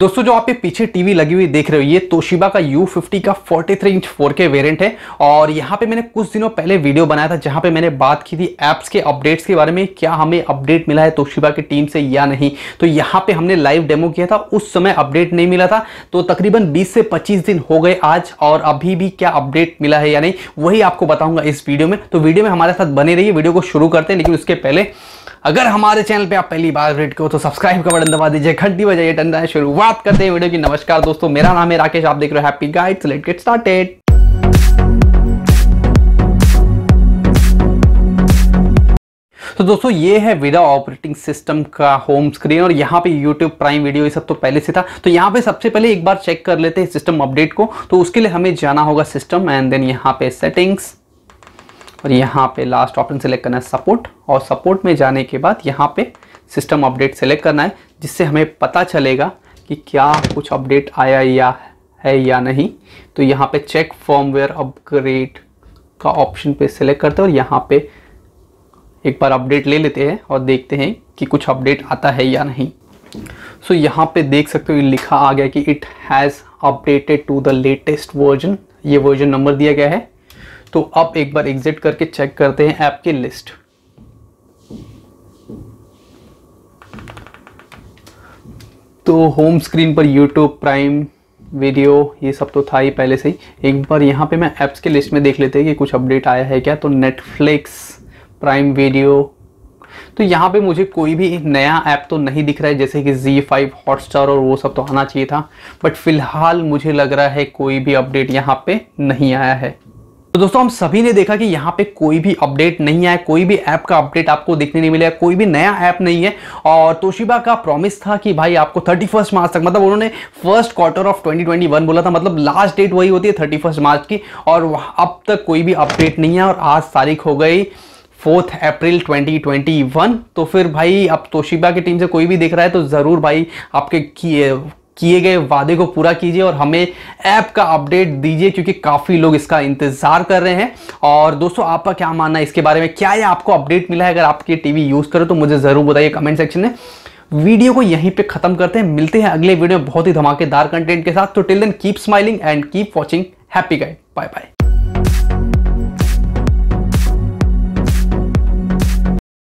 दोस्तों जो आप ये पीछे टीवी लगी हुई देख रहे हो ये तोशिबा का U50 का 43 इंच 4K वेरिएंट है और यहाँ पे मैंने कुछ दिनों पहले वीडियो बनाया था जहाँ पे मैंने बात की थी एप्स के अपडेट्स के बारे में क्या हमें अपडेट मिला है तोशिबा की टीम से या नहीं तो यहाँ पे हमने लाइव डेमो किया था उस समय अपडेट नहीं मिला था तो तकरीबन बीस से पच्चीस दिन हो गए आज और अभी भी क्या अपडेट मिला है या नहीं वही आपको बताऊंगा इस वीडियो में तो वीडियो में हमारे साथ बने रही वीडियो को शुरू करते हैं लेकिन उसके पहले अगर हमारे चैनल पे आप पहली बार रेट को तो सब्सक्राइब का बटन दबा दीजिए घंटी बजाइए टंडा है शुरुआत करते हैं वीडियो की नमस्कार दोस्तों मेरा नाम है राकेश आप देख रहे हो happy guide let get started तो दोस्तों ये है विदा ऑपरेटिंग सिस्टम का होम स्क्रीन और यहाँ पे YouTube प्राइम वीडियो ये सब तो पहले से था तो यहाँ पे सबसे पहले एक बार चेक कर लेते हैं सिस्टम अपडेट को तो उसके लिए हमें जाना होगा सिस्टम एंड देन यहाँ पे सेटिंग्स और यहाँ पे लास्ट ऑप्शन सेलेक्ट करना है सपोर्ट और सपोर्ट में जाने के बाद यहाँ पे सिस्टम अपडेट सेलेक्ट करना है जिससे हमें पता चलेगा कि क्या कुछ अपडेट आया या है या नहीं तो यहाँ पे चेक फॉर्मवेयर अपग्रेड का ऑप्शन पे सिलेक्ट करते हैं और यहाँ पे एक बार अपडेट ले लेते हैं और देखते हैं कि कुछ अपडेट आता है या नहीं सो so, यहाँ पे देख सकते हो लिखा आ गया कि it has updated to the latest version ये वर्जन नंबर दिया गया है तो आप एक बार एग्जिट करके चेक करते हैं ऐप की लिस्ट तो होम स्क्रीन पर यूट्यूब प्राइम वीडियो ये सब तो था ही पहले से ही एक बार यहाँ पे मैं ऐप्स की लिस्ट में देख लेते हैं कि कुछ अपडेट आया है क्या तो नेटफ्लिक्स प्राइम वीडियो तो यहाँ पे मुझे कोई भी नया ऐप तो नहीं दिख रहा है जैसे कि जी फाइव हॉटस्टार और वो सब तो आना चाहिए था बट फिलहाल मुझे लग रहा है कोई भी अपडेट यहाँ पे नहीं आया है तो दोस्तों हम सभी ने देखा कि यहाँ पे कोई भी अपडेट नहीं आया कोई भी ऐप का अपडेट आपको देखने नहीं मिला कोई भी नया ऐप नहीं है और तोशिबा का प्रॉमिस था कि भाई आपको थर्टी फर्स्ट मार्च तक मतलब उन्होंने फर्स्ट क्वार्टर ऑफ 2021 बोला था मतलब लास्ट डेट वही होती है थर्टी फर्स्ट मार्च की और अब तक कोई भी अपडेट नहीं है और आज तारीख हो गई फोर्थ अप्रैल 2021 तो फिर भाई अब तोशिबा की टीम से कोई भी देख रहा है तो ज़रूर भाई आपके किए गए वादे को पूरा कीजिए और हमें ऐप का अपडेट दीजिए क्योंकि काफ़ी लोग इसका इंतज़ार कर रहे हैं और दोस्तों आपका क्या मानना है इसके बारे में क्या यह आपको अपडेट मिला है अगर आपके टीवी यूज़ करो तो मुझे ज़रूर बताइए कमेंट सेक्शन में वीडियो को यहीं पे ख़त्म करते हैं मिलते हैं अगले वीडियो में बहुत ही धमाकेदार कंटेंट के साथ तो till then keep smiling and keep watching happy guide bye bye